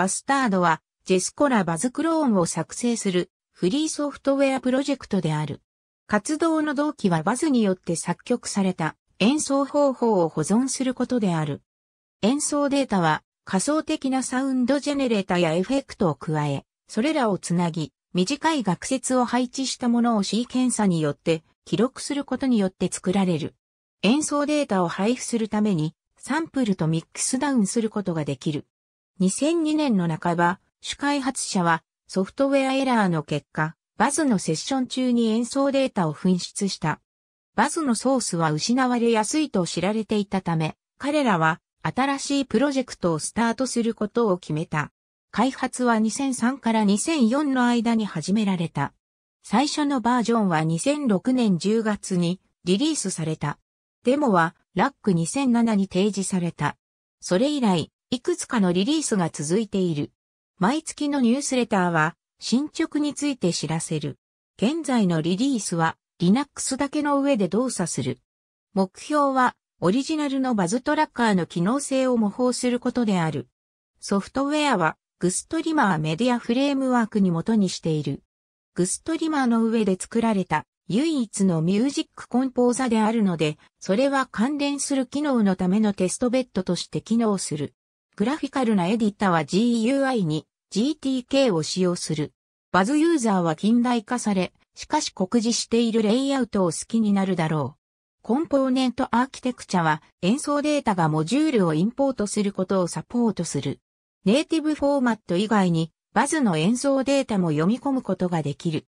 バスタードは、ジェスコラバズクローンを作成するフリーソフトウェアプロジェクトである。活動の動機はバズによって作曲された演奏方法を保存することである。演奏データは仮想的なサウンドジェネレータやエフェクトを加え、それらをつなぎ、短い学説を配置したものをシーケンサによって記録することによって作られる。演奏データを配布するためにサンプルとミックスダウンすることができる。2002年の半ば、主開発者はソフトウェアエラーの結果、バズのセッション中に演奏データを紛失した。バズのソースは失われやすいと知られていたため、彼らは新しいプロジェクトをスタートすることを決めた。開発は2003から2004の間に始められた。最初のバージョンは2006年10月にリリースされた。デモはラック2007に提示された。それ以来、いくつかのリリースが続いている。毎月のニュースレターは、進捗について知らせる。現在のリリースは、Linux だけの上で動作する。目標は、オリジナルのバズトラッカーの機能性を模倣することである。ソフトウェアは、グストリマーメディアフレームワークに基にしている。グストリマーの上で作られた唯一のミュージックコンポーザであるので、それは関連する機能のためのテストベッドとして機能する。グラフィカルなエディタは GUI に GTK を使用する。バズユーザーは近代化され、しかし酷似しているレイアウトを好きになるだろう。コンポーネントアーキテクチャは演奏データがモジュールをインポートすることをサポートする。ネイティブフォーマット以外にバズの演奏データも読み込むことができる。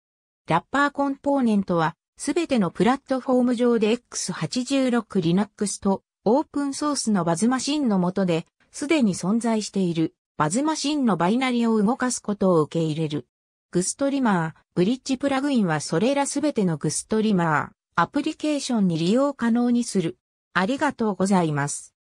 ラッパーコンポーネントはすべてのプラットフォーム上で X86 Linux とオープンソースのバズマシンの下ですでに存在しているバズマシンのバイナリを動かすことを受け入れる。グストリマー、ブリッジプラグインはそれらすべてのグストリマー、アプリケーションに利用可能にする。ありがとうございます。